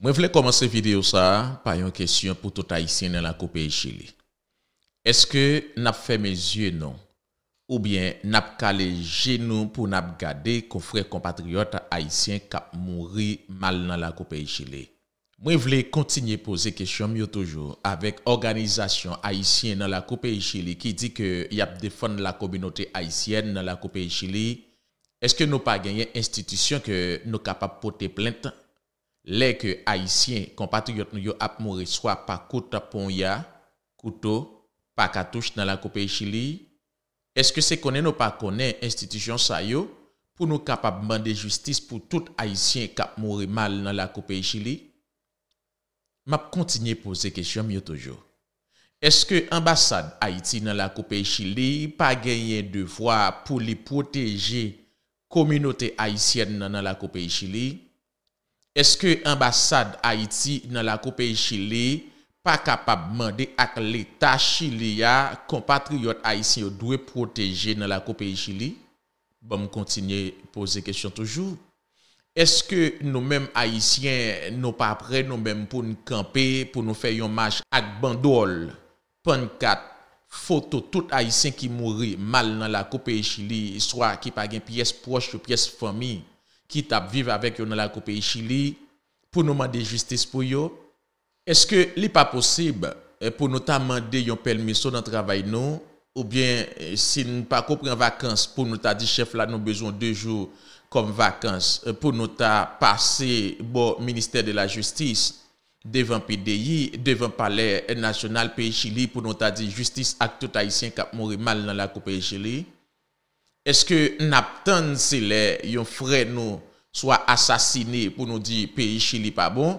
Mwen vle komanse video sa, pa yon kesyon pou tout Haitien nan la Koupe Echilie. Eske nap fe mezye non? Ou bien nap kale genou pou nap gade kon frey kompatriot Haitien kap mouri mal nan la Koupe Echilie? Mwen vle kontinye pose kesyon myo toujou. Avèk organizasyon Haitien nan la Koupe Echilie ki di ke yap defon la kombinote Haitien nan la Koupe Echilie, eske nou pa genyen institisyon ke nou kapap pote plente? Lè ke Haitien kompati yot nou yo ap moure swa pa kouta pon ya, kouto, pa katouche nan la Kopei Chili, eske se konen ou pa konen institisyon sa yo pou nou kapap mande justice pou tout Haitien kap moure mal nan la Kopei Chili? Map kontinye pose kesyon myo tojo. Eske ambassade Haiti nan la Kopei Chili pa genyen devwa pou li proteje kominote Haitien nan la Kopei Chili? Eske ambasad Haiti nan la Kopei Chili pa kapab mande ak leta Chilia kompatriyot Haitien yo dwe proteje nan la Kopei Chili? Bom kontinye pose kèsyon toujou. Eske nou mèm Haitien nou pa pre nou mèm pou nou kampe pou nou fè yon maj ak bandol pan kat foto tout Haitien ki mouri mal nan la Kopei Chili iswa ki pa gen piyes proche ou piyes fami? ki tap vive avèk yon nan lakou P.I. Chili pou nou mande justice pou yo. Eske li pa posib eh, pou nou ta mande yon permiso nan travay nou, ou bien eh, si nou pa koupren vakans pou nou ta di chef la nou bezon 2 jou kom vakans, eh, pou nou ta pase bo Ministèr de la Justice devan P.I., devan Palè National P.I. Chili pou nou ta di justice ak tout Haitien kap mori mal nan lakou P.I. Chili? Eske nap tan se le yon fre nou Swa asasine pou nou di peyi chili pa bon?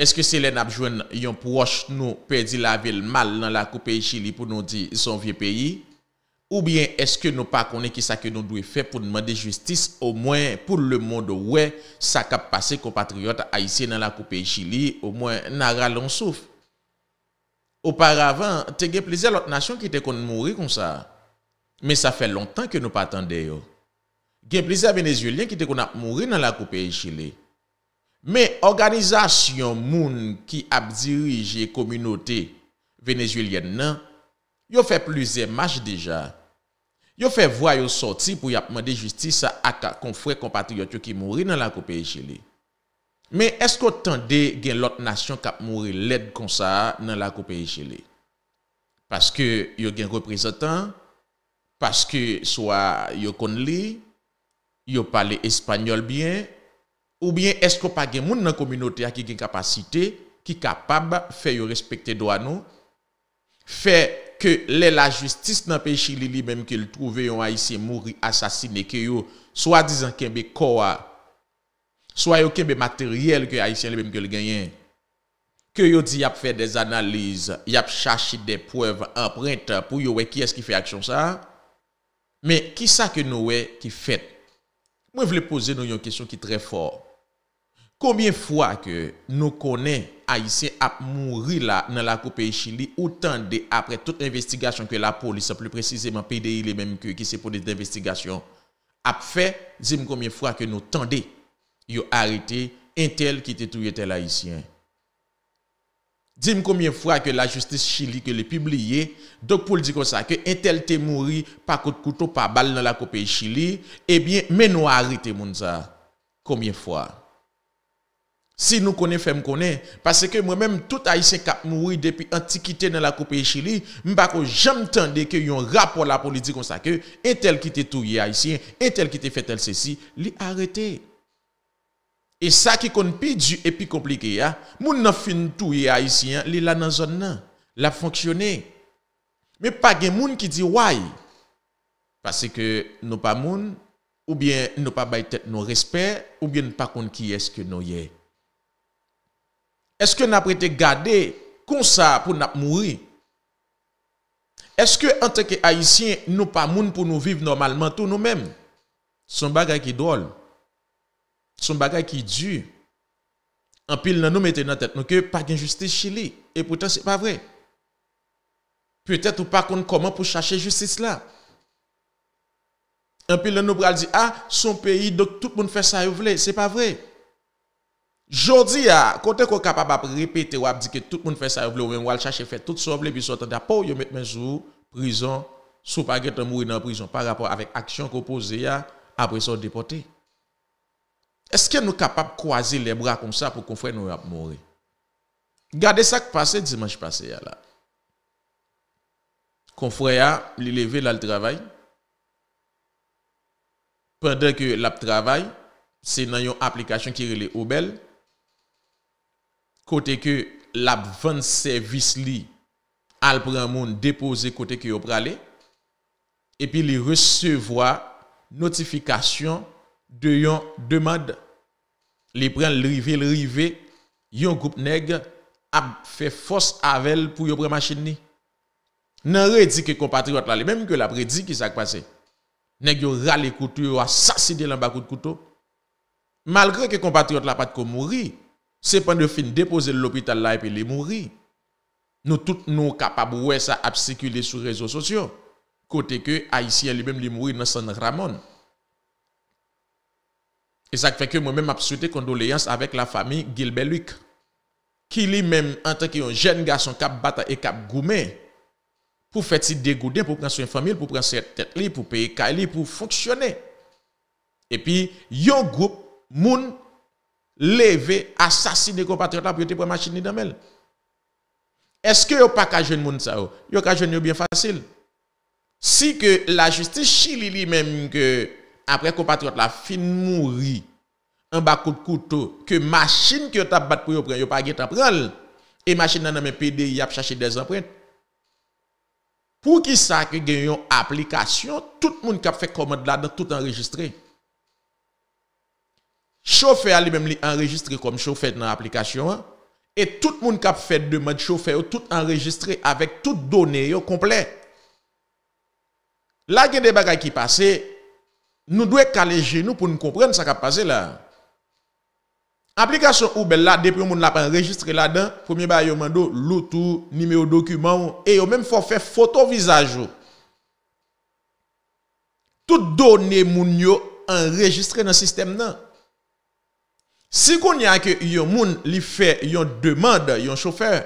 Eske se le nap jwen yon pwosh nou Perdi la vel mal nan la koupei chili pou nou di son vie peyi? Ou bien eske nou pa konen ki sa ke nou dwe fe pou nman de justice Ou mwen pou le moun de we Sa kap pase kompatriot a isi nan la koupei chili Ou mwen nara lonsouf Ou paravan te gen pleze lot nasyon ki te kon mouri kon sa Men sa fe lontan ke nou patande yo. Gen pleze a venezuelen ki te kon ap mouri nan la koupe Echile. Men organizasyon moun ki ap dirije kominote venezuelen nan, yo fe pleze match deja. Yo fe vwa yo soti pou yapmande justice a akak konfwe kompatriyot yo ki mouri nan la koupe Echile. Men esko tende gen lot nasyon kap mouri led kon sa nan la koupe Echile. Paske yo gen reprezentan, Paske swa yo kon li, yo pale espanyol byen, ou byen esko pa gen moun nan kominote a ki gen kapasite, ki kapab fe yo respekte do anou. Fe ke le la justis nan peyi chili li menm ke li trouve yon haisyen mouri, asasine, ke yo swa dizan kenbe kowa, swa yo kenbe materyel ke haisyen li menm ke li genyen. Ke yo di yap fe des analize, yap chashi de preuve, imprenta pou yo weki eski fe aksyon sa a. Men, ki sa ke nou we ki fet? Mwen vle pose nou yon kesyon ki tre fort. Komin fwa ke nou konen Aisyen ap mouri la nan la Koupe Echili ou tende apre tout investigasyon ke la polis ap le precizeman PDI le menm ke ki se pwode d'investigasyon? Ap fe, zim konmin fwa ke nou tende yo arete entel ki tetouye tel Aisyen? Dim koumye fwa ke la justis chili ke li pibliye, dok pou li di kon sa ke entel te mouri pa kout koutou pa bal nan la koupe chili, ebyen men wari te moun za. Koumye fwa? Si nou kone fèm kone, pase ke mwen mèm tout Aisyen kap mouri depi antikite nan la koupe chili, mba ko jem tende ke yon rapor la pou li di kon sa ke entel ki te touye Aisyen, entel ki te fetel sesi, li arete. Et ça qui est plus du et plus compliqué, hein? moun nan fin tout haïtien, li la nan zone nan, la fonctionné. Mais pas gen moun qui dit why. Parce que nous pas moun, ou bien nous pas bay tête nos respect, ou bien nous pas compte qui est-ce que nous y Est-ce que n'a prêté garder comme ça pour n'a mourir? Est-ce que en tant que haïtien, nous pas moun pour nous vivre normalement tout nous-mêmes? Son bagay qui drôle son bagage qui dure. En pile, nous mettons dans la tête que pas de justice chez lui. Et pourtant, ce n'est pas vrai. Peut-être ou pas qu'on comment pour chercher justice là. En pile, nous dit, ah, son pays, donc tout le monde fait ça, ce n'est pas vrai. Jodi a, ah, kote capable de répéter ou dit que tout le monde fait ça, ou même va chercher faire tout ça, puis pas d'apport, yo mettre jours prison, sous pas mourir dans prison par rapport avec action qu'on posé ah, après son déporté. Eske nou kapap kwazi le bra kon sa pou kon fwe nou ap mori? Gade sa k pase, di manj pase ya la. Kon fwe ya li leve la l travay. Pendan ke la p travay, se nan yon aplikasyon ki rele obel, kote ke la vant servis li al pran moun depose kote ki yo prale, epi li resevoa notifikasyon de yon demande, les prennent le rivé, le rivé, yon groupe nègre a fait force avec pour yon prendre machine ni. Nan redi que compatriote là, même que la prédit qui s'est passé. Nèg yon rale couteau, yon assassiné l'en bas couteau. Malgré que compatriote là pas de mourir, c'est pas de fin déposer l'hôpital là et puis les mourir. Nous tous nous capables ouais ça circuler sur les réseaux sociaux. Côté que haïtien lui-même les mourir dans San Ramon. Et ça fait que moi-même, je souhaité condoléances avec la famille Gilbert Luc, qui lui-même, en tant qu'un jeune garçon cap bata et cap goumé pour faire si dégoudin, pour prendre soin famille, pour prendre cette tête, pour payer Kali, pour fonctionner. Et puis, un groupe, moun, levé, assassiné compatriotes pour être pour machine dans elle. Est-ce que a pas qu'à jeune moun ça? Vous qu'à jeune bien facile. Si que la justice Chili lui-même que après compatriote la fin mourir en bas coup de couteau que machine que t'a battu pour prendre yo pas gagne prendre et machine nan men PDI a chercher des empreintes pour qui ça que gagne une application tout le monde qui a fait commande là dans tout enregistré chauffeur lui-même enregistré comme chauffeur dans l'application hein. et tout le monde qui a fait demande chauffeur tout enregistré avec toutes données complet Là il y a des bagages qui passent nous devons caler genoux pour nous comprendre ce qui a passé là. Application Uber là, depuis nous l'a enregistré là-dedans, premier bail, le mando, l'auto, numéro document, et nous même faut faire photo visage. Tout données nous yo enregistré dans le système Si qu'on y a que yon moun li fait yon demande, yon chauffeur,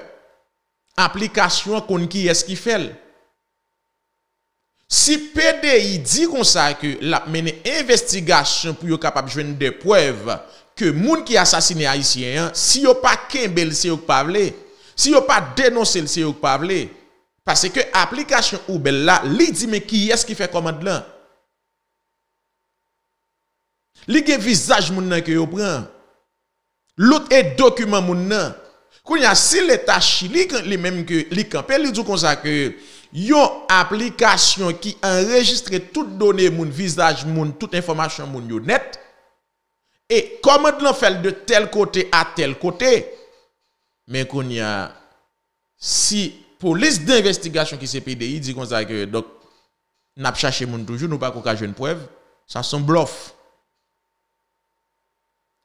application kon qui est-ce qui fait Si PDI di konsa ke lap mene investigasyon pou yo kapap jwen depwev ke moun ki asasini a isye yon, si yo pa ken bel se yo kpavle, si yo pa denonse se yo kpavle, pase ke aplikasyon ou bel la, li di men ki yes ki fe komad lan. Li gen vizaj moun nan ke yo pran. Lout e dokumen moun nan. Koun ya si le tashi, li menm ke li kampe, li di konsa ke yo. yon aplikasyon ki enregistre tout donè moun, visaj moun, tout informasyon moun yon net, e komèd lò fèl de tel kote a tel kote, men kon yon si polis d'investigasyon ki se pide, yi di kon sa ke dok nap chache moun toujoun, ou pa koukajwen pwev, sa son blof.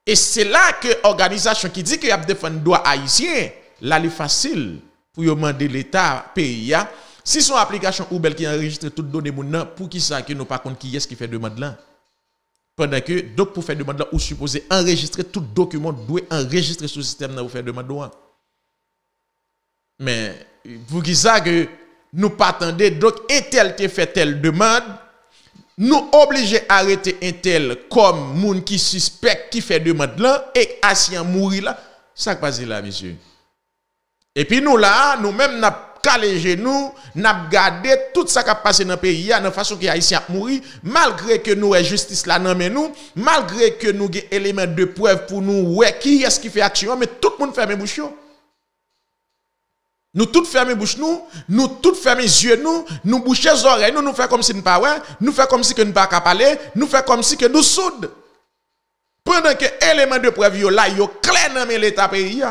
E se la ke organizasyon ki di ki ap defen doa haisyen, la li fasil pou yon mande l'Etat peyi ya, Si son application Uber qui enregistre toutes les données pour qui ça que nous pas compte qui est ce qui fait demande là. Pendant que donc pour faire demande là ou supposé enregistrer tout document doit enregistrer sur le système là pour faire demande là. Mais pour qui ça que nous pas attendez donc et tel te fait telle demande nous obligés arrêter un tel comme moun qui suspecte qui fait demande là et en mourir là ça passe là monsieur. Et puis nous là nous même n'a calé genou, n'a gardé tout ce qui a passé dans le pays, de façon que Haïtiens a malgré que nous avons justice là dans nous, malgré que nous avons éléments de preuve pour nous, ouais, qui est-ce qui fait action, mais tout le monde ferme bouche. Nous tous fermons bouche nous, nous tous fermons yeux nous, nous bouchons les oreilles nous, nous faisons comme si nous pas ouais, nous faisons comme si que pouvons pas parler, nous faisons comme si que nous soudons. Pendant que éléments de preuve là, yo clair dans l'état pays.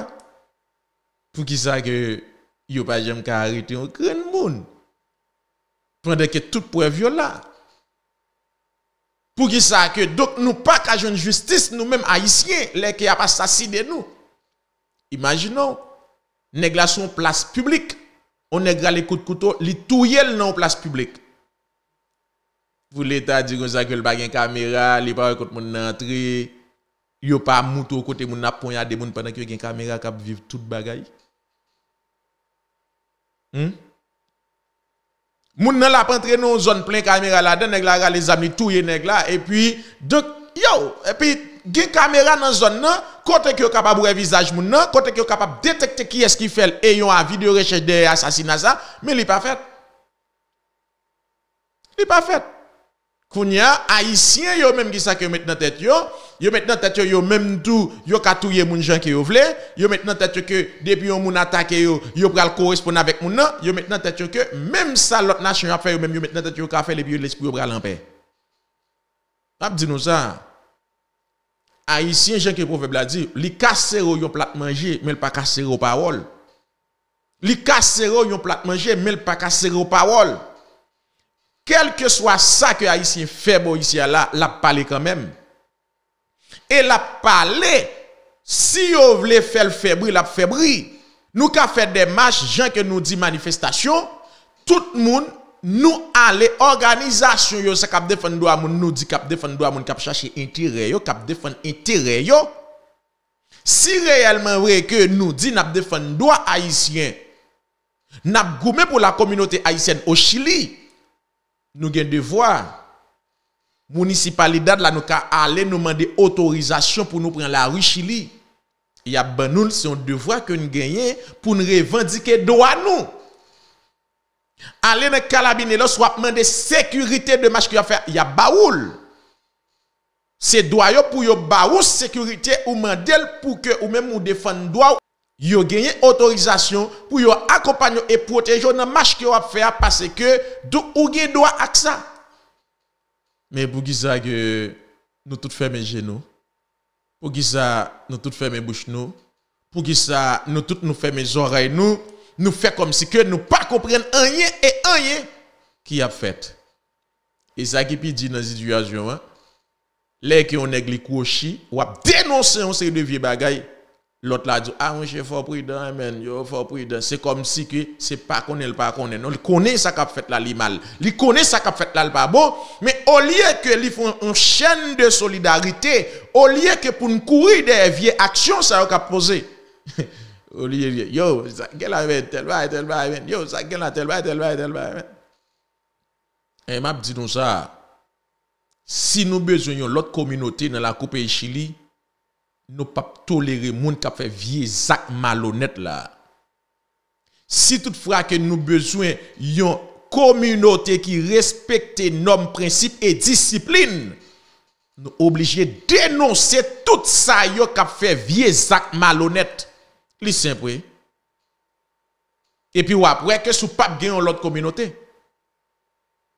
Pour qui ça que a pas ka arrêté un grand monde pendant que tout preuve là pour qui ça que donc nous pas qu'à une justice nous-mêmes haïtiens les qui a assassiné nous imaginons nèg son place publique on nèg les coups de couteau li touyer non place publique pour l'état dit comme ça que le caméra li pas contre mon entrée yo pas mouto côté mon n'a poignardé monde pendant que gen caméra cap vivre toute bagaille Hmm? Moun nan la pantre nou zon Ple kamera la De neg la ra le zami Tou ye neg la E pi Yo E pi Gen kamera nan zon nan Kote ki yo kapab revizaj moun nan Kote ki yo kapab detekte ki eski fel E yon avide reche de asasinasa Me li pa fet Li pa fet Kounya, haïtien yo même qui ça que maintenant tête yo, yo maintenant tête yo yo même tout, yo ka touyer moun gens que yo vle, yo maintenant tête que depuis on moun attaqué yo, yo pral correspondre avec moun nan, yo maintenant tête que même ça l'autre nation a fait yo même yo maintenant tête yo ka fait les puis l'esprit yo pral en paix. Pap dit nous ça. Haïtien gens que proverbe la dit, li kassero yon plat manger, mais le pas kassero parole. Li kassero yon plat manger, mais le pas kassero parole quel que soit ça que Haïtien fait, bon, ici, là, la parlé quand même. Et la parlé, si vous voulez faire le février, la fébrile. Nous avons fait des marches, gens que nous dit manifestation, tout le monde, nous allons, organisation, yo, cap défendre droit moun, nous dit cap défendre droit moun, cap chercher intérêt, yo, cap défendre intérêt, yo. Si réellement vrai que nous dit nous défendre droit haïtien, nous goumen pour la communauté haïtienne au Chili, nous avons devoir. Municipalité là nous aller nous demander autorisation pour nous prendre la rue Chili. Il y a ben nous c'est un devoir que nous gagnons pour nous revendiquer droit nous. Aller dans carabine là soit demander sécurité de match qui a fait, il y a baoul. C'est droit pour yo baoul sécurité ou mandel pour que ou même nous défendre droit yo gagné autorisation pour yo accompagner et protéger dans marche que a faire parce que ou gen droit à ça mais pour qui ça que nous tout fermer genoux pour qui ça nous tout fermer bouche nous pour qui ça nous tout nous fermer oreilles nous nous fait comme si que nous pas comprendre rien et rien qui a fait et ça qui puis dit dans situation hein les qui ont négligé ou a dénoncé on série de vieux bagaille L'autre là dit, ah, mon chef, faut prudent, yo, faut prudent. C'est comme si que c'est pas qu'on est, pas qu'on est. Non, il connaît ça qu'a fait là, li mal. Il connaît ça qu'a fait là, pas bon. Mais au lieu que ils font une chaîne de solidarité, au lieu que pour nous courir des vieilles actions, ça qu'a posé. au lieu de, yo, ça, quel avait tel va, tel va, yo, ça, quel tel va, tel va, tel va. Et m'a dit nous ça. Si nous besoin l'autre communauté dans la coupe Chili, Nou pap tolere moun kap fe viezak malonet la. Si tout frake nou bezwen yon kominote ki respekte nom prinsip e disiplin, nou oblije denonse tout sa yo kap fe viezak malonet. Lisey pou e. E pi wap, wè ke sou pap gen yon lot kominote.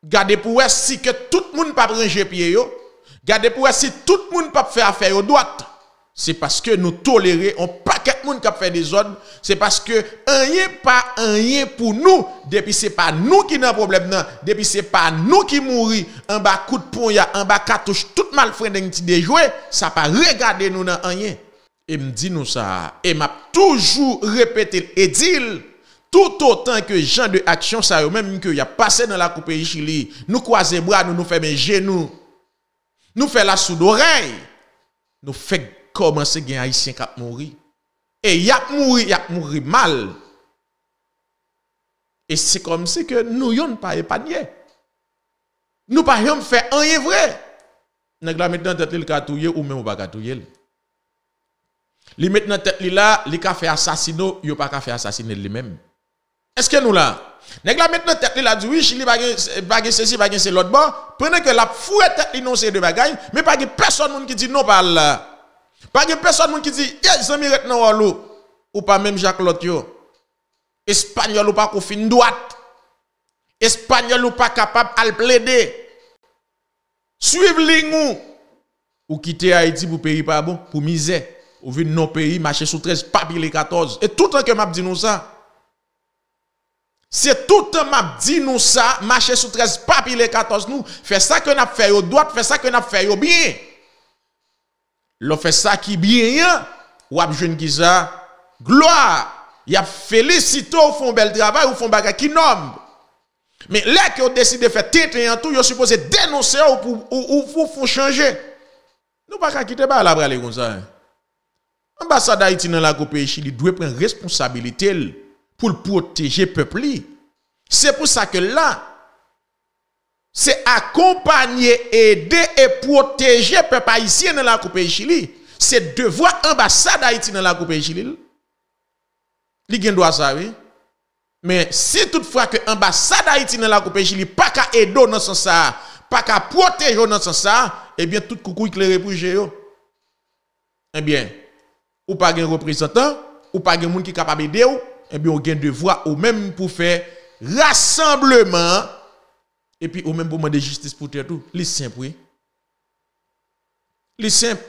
Gade pou wè si ke tout moun pap renje piye yo. Gade pou wè si tout moun pap fe afe yo doat. c'est parce que nous tolérons un paquet de monde qui a fait des ordres. C'est parce que rien pas rien pour nous. Depuis c'est pas nous qui avons un problème. Non. Depuis c'est pas nous qui mourons. Un bas coup de poing, en bas cartouche, tout mal frère de jouer. Ça pas regarder nous dans rien. Et me dit nous ça. Et m'a toujours répété et dit tout autant que gens de action ça même que y a passé dans la coupe de Chili. Nous croisons bras, nous nous les genoux. Nous faisons la sous oreille. Nous faisons commencé gen haïtien mouri. Et mourir, mouri, a mouri mal. Et c'est comme si que nous ne pas épargné. Nous pas faire fait un vrai. Nèg la maintenant tête le ou même pas katouye. Li maintenant tête li là, li ka fait assassinat, yo pas ka fait assassiner lui-même. Est-ce que nous là Nèg la maintenant tête li là dit oui, li pas ceci, pas l'autre pendant que la fouette tête de mais pas personne qui dit non par Pa gen peson moun ki di, e, zami ret nan walo, ou pa menm Jacques Lothio. Espanyol ou pa kou fin doat. Espanyol ou pa kapap al ple de. Suiv lingou. Ou kite Haiti pou peri pa bon, pou mize. Ou vi nou peri, mache sou trez, papi le katoz. E tout an ke map di nou sa. Se tout an map di nou sa, mache sou trez, papi le katoz nou, fe sa ke nap fe yo doat, fe sa ke nap fe yo biye. l'on fait ça qui bien, ou a jeune qui ça, gloire, y a félicité ou font bel travail ou font baga qui nomme. Mais là que ont décidé de faire tête et en tout, ils supposé dénoncer ou pour ou, ou, changer. Nous pas quitter pas la brale comme ça. Hein? Ambassade d'Haïti dans la coupe Chili doit prendre responsabilité pour protéger le peuple. C'est pour ça que là, c'est accompagner, aider et protéger les peuple haïtien dans la Coupe de Chili. C'est devoir ambassade Haïti dans la Coupe de Chili. Il doit ça, oui. Mais si toutefois que l'ambassade Haïti dans la Coupe Chili pas qu'à aider dans ce sens, pas qu'à protéger dans ce sens, eh bien, tout coucou éclairé pour Géo. Eh bien, ou pas un représentant, ou pas un monde qui est capable d'aider, eh bien, ou a un devoir ou même pour faire rassemblement E pi ou men bouman de jistis pou tè tou. Li semp wè. Li semp.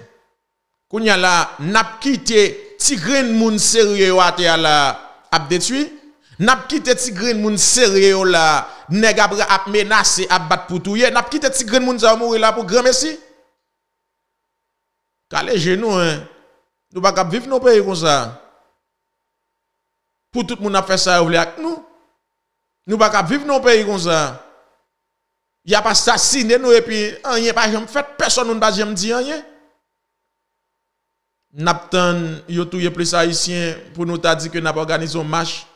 Koun yal la nap kite tigren moun serye yo atè ya la ap detui. Nap kite tigren moun serye yo la neg ap menase ap bat pou tou. Nap kite tigren moun zav mou ila pou grame si. Kale genou. Nou bak ap viv nou peyi kon sa. Pou tout moun ap fè sa ou vle ak nou. Nou bak ap viv nou peyi kon sa. y a pas assassiné nous et puis rien pas jamais fait personne nous pas jamais dit rien. Naptan yo touye plus haïtien pour nous t'a dit que n'a organisé un match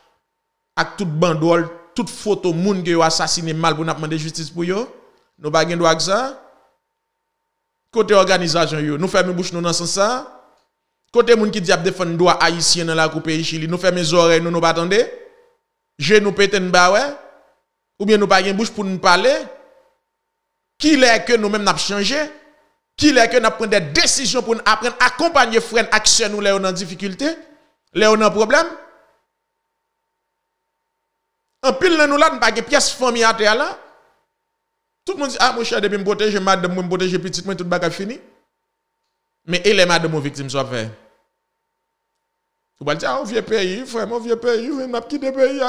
avec toute bandole, toute photo moun qui yo assassiné mal pour nous demander justice pour yo. Nous pas gain droit ça. Côté organisation yo, nous fermons bouche nous dans sens ça. Côté moun qui a défendre droit haïtien dans la coupe pays Chili, nous fermons oreilles, nous nous pas Je Je nous pète ba ouais. Ou bien nous pas gain bouche pour nous parler. Qui est que nous-mêmes n'a changé? Qui est que nous prenons des décisions pour nous apprendre à accompagner frères action nous les en difficulté, les en problème? En pile nous là, pas pas pièces famille à terre là. Tout le monde dit ah mon cher depuis me protéger madame, me protéger petit moi tout bagage fini. Mais est mal madame mon victime, sont fait. Vous allez dire ah vieux pays, vraiment vieux pays, on a un quitté pays.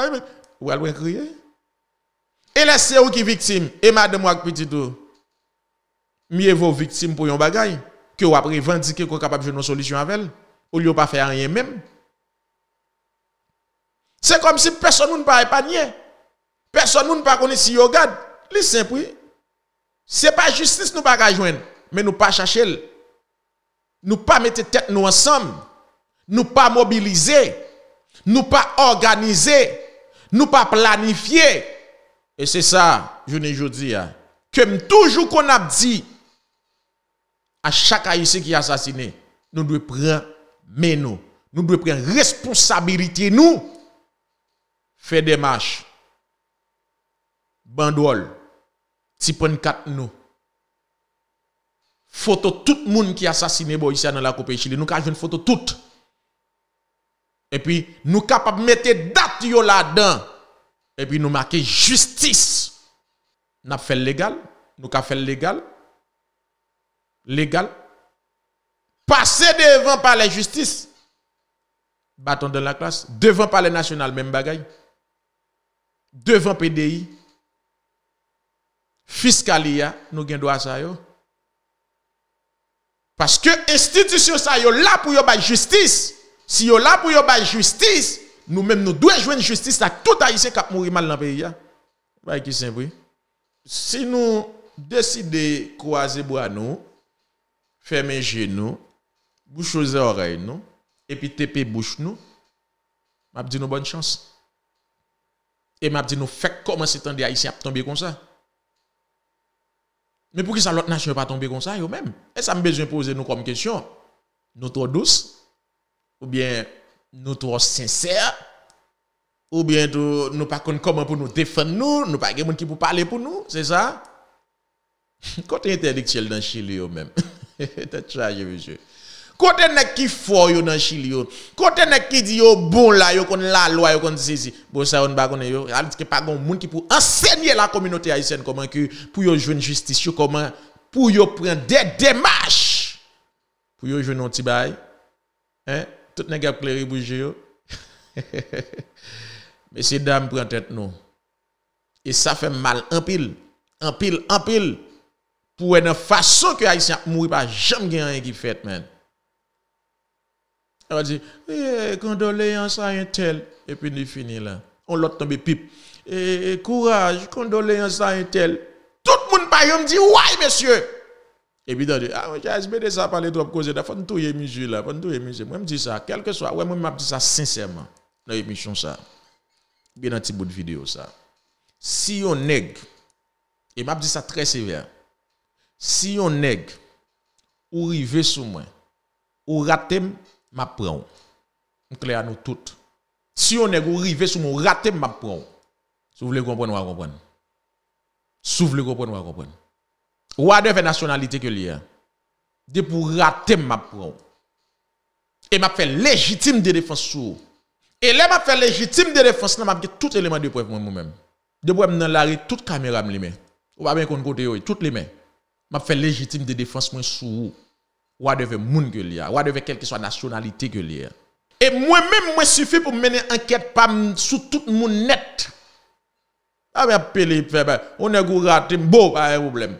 Vous ah, allez crier. Et laissez vous qui victime. Et madame ou petit tout. Mieux vos victime pour yon bagay. Que vous après revendiquer qu'on capable de une solution avec elle. Ou lieu pas faire rien même. C'est comme si personne ne pas nier Personne ne pas connaît si yon garde. C'est simple. Oui. C'est pas justice nous pas joindre. Mais nous ne pas chercher. Nous ne pas mettre tête nous ensemble. Nous pas mobiliser. Nous pas organiser. Nous pas planifier et c'est ça, je ne dis Que hein. toujours qu'on a dit à chaque haïtien qui est assassiné, nous devons prendre mais nous, nous devons prendre responsabilité nous faire des marches bandoules, type 4 nous photo tout le monde qui est assassiné ici dans la Coupe Chili. Nous avons une photo toute. Et puis, nous sommes capables de mettre date là-dedans et puis nous marquer justice. Nous avons fait légal, nous avons fait légal, légal. Passer devant par la justice, bâton de la classe, devant par les national, même bagaille, devant PDI, fiscalia, nous avons droit ça. Parce que institution ça yo là pour yo justice. Si yo là pour yo justice, nous-mêmes, nous devons jouer une justice à tout haïtien qui a mouru mal dans le pays. Bah, qui Si nous décidons de croiser bras nous, fermer genoux, boucher les oreilles nous, et puis taper bouche nous, m'a dit nous bonne chance. Et m'a dit nous fait comment c'est temps haïtien haïtiens tomber comme ça. Mais pour qui ça l'autre nation pas tomber comme ça eux-mêmes Et ça me besoin poser nous comme question. Nous trop douce ou bien Nou tou wos sincer Ou bientou nou pa kon koman pou nou defen nou Nou pa gen moun ki pou pale pou nou Se sa Kote yon te dik chel nan chili yon men Te traje vise Kote yon nek ki fo yon nan chili yon Kote yon nek ki di yon bon la Yon kon la lwa, yon kon zizi Bo sa yon bagounen yon Moun ki pou ensemye la kominote ayisen Koman ki pou yon jwen justice Yon koman pou yon pren de demach Pou yon jwen nontibay He Tout n'est pas plaire clairé mais ces dames, prennent tête nous. Et ça fait mal en pile. En pile, en pile. Pour une façon que Haïtien mourir, pas jamais rien qui fait, man. On dit, eh, condoléances à un tel. Et puis, il finit là. On l'a tombé pipe. et eh, eh, courage, condoléances à un tel. Tout le monde, pas on dit, ouais, monsieur. Et puis, dans ah, j'ai espéré ça parler trop cause, il faut tout touyer monsieur là, faut nous touyer monsieur. Moi, je dis ça, quelque soit, ouais, moi, je dis ça sincèrement dans l'émission ça. Bien dans un petit bout de vidéo ça. Si on nèg, et m'a dit ça très sévère, si on nèg, ou river sous moi, ou raté, m'a prend. Clair à nous toutes. Si on nèg, ou river sous moi, ou raté, m'a prend. Si vous voulez comprendre, vous comprenez. Si vous voulez comprendre, vous comprenez. Roi de nationalité que l'IA. Hein. De pour rater m'a prou. Et m'a fait légitime de défense sous. Et là m'a fait légitime de défense, m'a fait tout élément de preuve moi-même. De preuve dans l'arrêt, toute caméra me les Ou pas bien qu'on côté toutes les mains. M'a fait légitime de défense moi sous. Roi de fait moun que l'IA. Hein. roi de fait quelle que soit nationalité que l'IA. Hein. Et moi-même, moi suffit pour mener enquête pas sous tout le monde net. Avec ah, appelé, ben, on est raté, bon, pas un problème.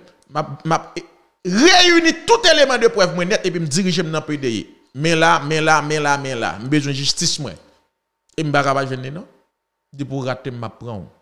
reyouni tout eleman de pref mwen net epi m dirije m nan pey deye men la, men la, men la, men la m bezon justice mwen epi m bagaba jene no depo rate m ma pran w